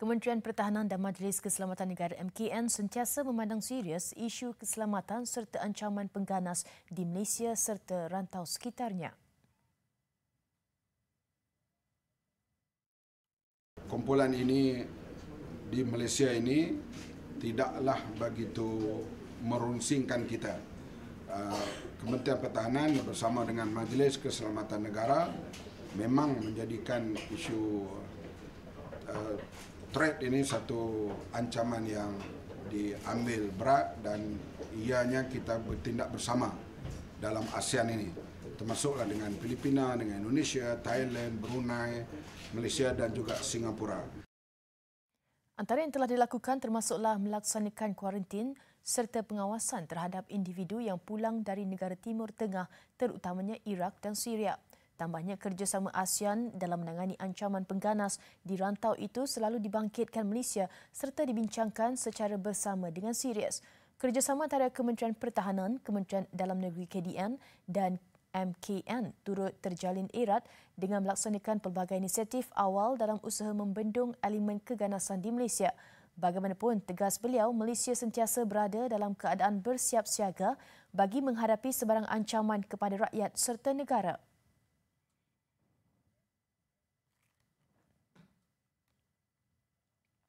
Kementerian Pertahanan dan Majlis Keselamatan Negara MKN sentiasa memandang serius isu keselamatan serta ancaman pengganas di Malaysia serta rantau sekitarnya. Kumpulan ini di Malaysia ini tidaklah begitu merunsingkan kita. Ah, Kementerian Pertahanan bersama dengan Majlis Keselamatan Negara memang menjadikan isu ah, threat ini satu ancaman yang diambil berat dan ianya kita bertindak bersama dalam ASEAN ini termasuklah dengan Filipina, dengan Indonesia, Thailand, Brunei, Malaysia dan juga Singapura. Antara yang telah dilakukan termasuklah melaksanakan kuarantin serta pengawasan terhadap individu yang pulang dari negara Timur Tengah terutamanya Iraq dan Syria. Tambahnya kerjasama ASEAN dalam menangani ancaman pengganas di rantau itu selalu dibangkitkan Malaysia serta dibincangkan secara bersama dengan serius. Kerjasama antara Kementerian Pertahanan, Kementerian Dalam Negeri KDN dan MKN turut terjalin erat dengan melaksanakan pelbagai inisiatif awal dalam usaha membendung elemen keganasan di Malaysia. Bagaimanapun, tegas beliau, Malaysia sentiasa berada dalam keadaan bersiap siaga bagi menghadapi sebarang ancaman kepada rakyat serta negara.